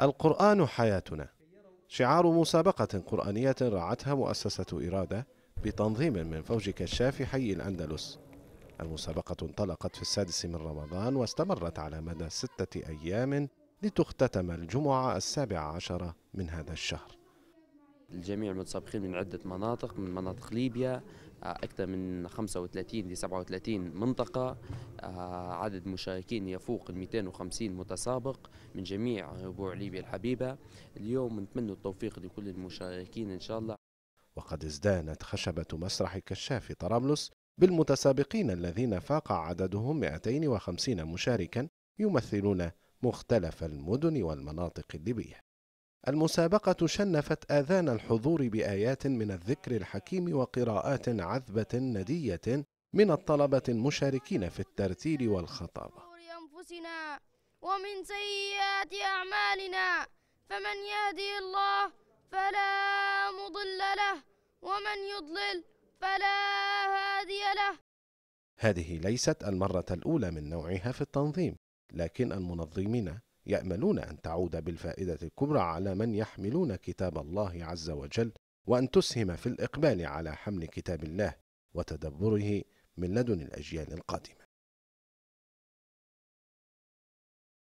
القرآن حياتنا شعار مسابقة قرآنية رعتها مؤسسة إرادة بتنظيم من فوج كشاف حي الأندلس المسابقة انطلقت في السادس من رمضان واستمرت على مدى ستة أيام لتختتم الجمعة السابعة عشرة من هذا الشهر الجميع متسابقين من عدة مناطق من مناطق ليبيا آه، أكثر من 35 ل 37 منطقة آه، عدد مشاركين يفوق ال 250 متسابق من جميع ربوع ليبيا الحبيبة اليوم نتمنى التوفيق لكل المشاركين إن شاء الله وقد ازدانت خشبة مسرح كشاف طرابلس بالمتسابقين الذين فاق عددهم 250 مشاركا يمثلون مختلف المدن والمناطق الليبية المسابقة شنفت آذان الحضور بآيات من الذكر الحكيم وقراءات عذبة ندية من الطلبة المشاركين في الترتيل والخطابة ومن سيئات أعمالنا فمن يهدي الله فلا مضل له ومن يضلل فلا هادي له هذه ليست المرة الأولى من نوعها في التنظيم لكن المنظمين ياملون ان تعود بالفائده الكبرى على من يحملون كتاب الله عز وجل وان تسهم في الاقبال على حمل كتاب الله وتدبره من لدن الاجيال القادمه